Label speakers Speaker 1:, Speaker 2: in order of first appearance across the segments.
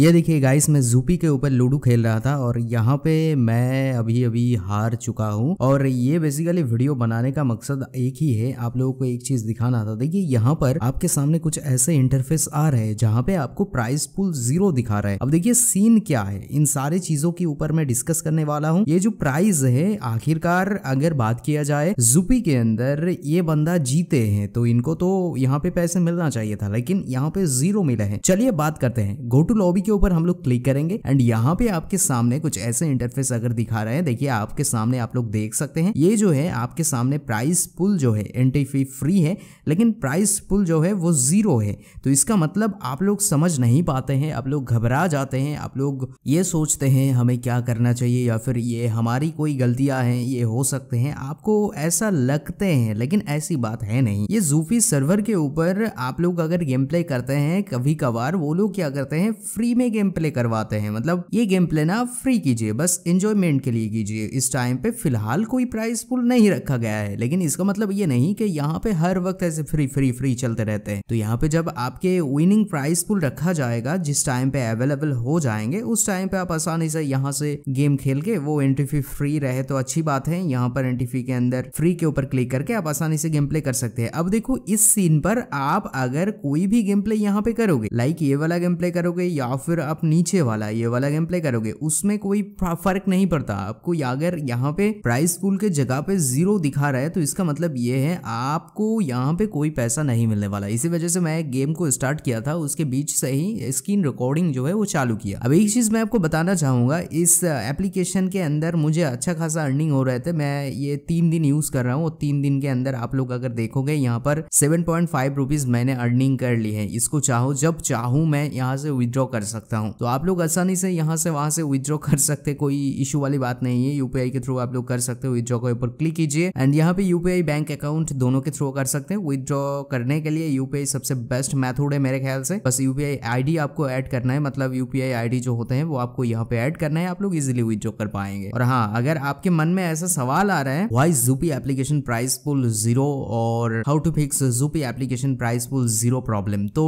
Speaker 1: ये देखिए गाइस मैं जूपी के ऊपर लूडो खेल रहा था और यहाँ पे मैं अभी अभी हार चुका हूँ और ये बेसिकली वीडियो बनाने का मकसद एक ही है आप लोगों को एक चीज दिखाना था देखिए यहाँ पर आपके सामने कुछ ऐसे इंटरफेस आ रहे हैं जहाँ पे आपको प्राइस पुल जीरो दिखा रहा है अब देखिए सीन क्या है इन सारे चीजों के ऊपर मैं डिस्कस करने वाला हूँ ये जो प्राइज है आखिरकार अगर बात किया जाए जूपी के अंदर ये बंदा जीते है तो इनको तो यहाँ पे पैसे मिलना चाहिए था लेकिन यहाँ पे जीरो मिले हैं चलिए बात करते हैं गोटू लॉबी के ऊपर हम लोग क्लिक करेंगे एंड यहाँ पे आपके सामने कुछ ऐसे इंटरफेस अगर दिखा रहे हैं देखिए आपके सामने आप लोग देख सकते हैं ये जो है आपके सामने प्राइस पुल जो है एंट्री फी फ्री है लेकिन प्राइस पुल जो है वो जीरो है तो इसका मतलब आप लोग समझ नहीं पाते हैं आप लोग घबरा जाते हैं आप लोग ये सोचते हैं हमें क्या करना चाहिए या फिर ये हमारी कोई गलतियां हैं ये हो सकते हैं आपको ऐसा लगते हैं लेकिन ऐसी बात है नहीं ये जूफी सर्वर के ऊपर आप लोग अगर गेम प्ले करते हैं कभी कभार वो लोग क्या करते हैं फ्री में गेम प्ले करवाते हैं मतलब ये गेम प्ले ना फ्री कीजिए बस इंजॉयमेंट के लिए कीजिए इस टाइम पे फिलहाल कोई प्राइस पुल नहीं रखा गया है लेकिन इसका मतलब ये नहीं कि यहाँ पे हर वक्त ऐसे फ्री फ्री फ्री चलते रहते हैं तो यहाँ पे जब आपके विनिंग प्राइस पुल रखा जाएगा जिस टाइम पे अवेलेबल हो जाएंगे उस टाइम पे आप आसानी से यहाँ से गेम खेल के वो एंट्री फी फ्री रहे तो अच्छी बात है यहाँ पर एंट्री फी के अंदर फ्री के ऊपर क्लिक करके आप आसानी से गेम प्ले कर सकते हैं अब देखो इस सीन पर आप अगर कोई भी गेम प्ले यहाँ पे करोगे लाइक ये वाला गेम प्ले करोगे या फिर आप नीचे वाला ये वाला गेम प्ले करोगे उसमें कोई फर्क नहीं पड़ता आपको अगर यहाँ पे प्राइस पूल के जगह पे जीरो दिखा रहा है तो इसका मतलब ये है आपको यहाँ पे कोई पैसा नहीं मिलने वाला इसी वजह से मैं गेम को स्टार्ट किया था उसके बीच से ही स्क्रीन रिकॉर्डिंग जो है वो चालू किया अब एक चीज मैं आपको बताना चाहूंगा इस एप्लीकेशन के अंदर मुझे अच्छा खासा अर्निंग हो रहे थे मैं ये तीन दिन यूज कर रहा हूँ और तीन दिन के अंदर आप लोग अगर देखोगे यहाँ पर सेवन पॉइंट फाइव रुपीज मैंने अर्निंग कर ली है इसको चाहो जब चाहू मैं यहाँ से विद्रॉ कर सकता हूँ तो आप लोग आसानी से यहाँ से वहाँ से विदड्रॉ कर सकते कोई इशू वाली बात नहीं है यूपीआई के थ्रू आप लोग कर सकते हो विदड्रॉ के ऊपर क्लिक कीजिए एंड यहाँ पे यूपीआई बैंक अकाउंट दोनों के थ्रू कर सकते हैं विदड्रॉ करने के लिए यूपीआई सबसे बेस्ट मेथड है मेरे ख्याल से बस यूपीआई आईडी आपको ऐड करना है मतलब यूपीआई आईडी जो होते हैं वो आपको यहाँ पे ऐड करना है आप लोग इजिली विदड्रॉ कर पाएंगे और हाँ अगर आपके मन में ऐसा सवाल आ रहा है why Zupee application prize pool zero और how to fix Zupee application prize pool zero problem तो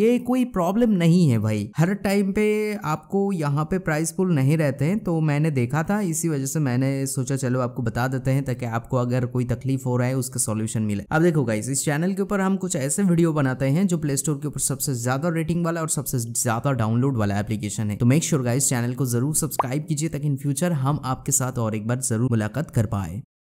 Speaker 1: ये कोई प्रॉब्लम नहीं है भाई हर टाइम पे आपको यहाँ पे प्राइस पुल नहीं रहते हैं तो मैंने देखा था इसी वजह से मैंने सोचा चलो आपको बता देते हैं ताकि आपको अगर कोई तकलीफ हो रहा है उसका सोल्यूशन मिले अब देखो गाइस इस चैनल के ऊपर हम कुछ ऐसे वीडियो बनाते हैं जो प्ले स्टोर के ऊपर सबसे ज्यादा रेटिंग वाला और सबसे ज्यादा डाउनलोड वाला एप्लीकेशन है तो मेक श्योर गाइस चैनल को जरूर सब्सक्राइब कीजिए ताकि इन फ्यूचर हम आपके साथ और एक बार जरूर मुलाकात कर पाए